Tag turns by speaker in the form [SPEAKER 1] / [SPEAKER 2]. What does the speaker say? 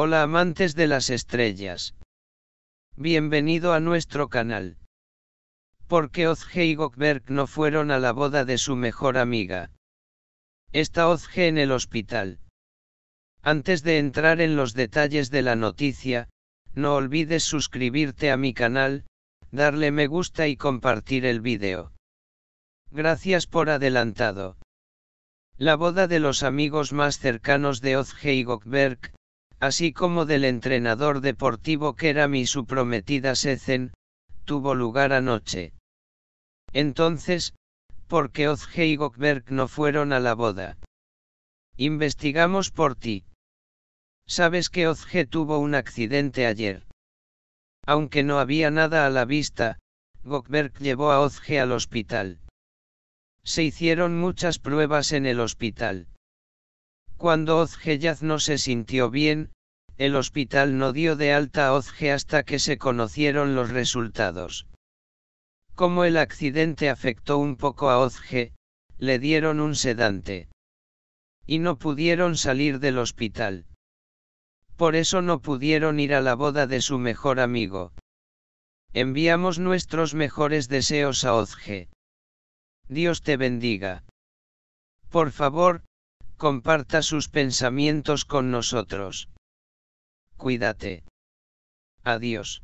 [SPEAKER 1] Hola amantes de las estrellas. Bienvenido a nuestro canal. ¿Por qué Ozge y no fueron a la boda de su mejor amiga? Está Ozge en el hospital. Antes de entrar en los detalles de la noticia, no olvides suscribirte a mi canal, darle me gusta y compartir el vídeo. Gracias por adelantado. La boda de los amigos más cercanos de Ozge y así como del entrenador deportivo que era mi su prometida Sezen, tuvo lugar anoche. Entonces, ¿por qué Ozge y Gokberg no fueron a la boda? Investigamos por ti. Sabes que Ozge tuvo un accidente ayer. Aunque no había nada a la vista, Gokberg llevó a Ozge al hospital. Se hicieron muchas pruebas en el hospital. Cuando Ozge no se sintió bien, el hospital no dio de alta a Ozge hasta que se conocieron los resultados. Como el accidente afectó un poco a Ozge, le dieron un sedante. Y no pudieron salir del hospital. Por eso no pudieron ir a la boda de su mejor amigo. Enviamos nuestros mejores deseos a Ozge. Dios te bendiga. Por favor, comparta sus pensamientos con nosotros. Cuídate. Adiós.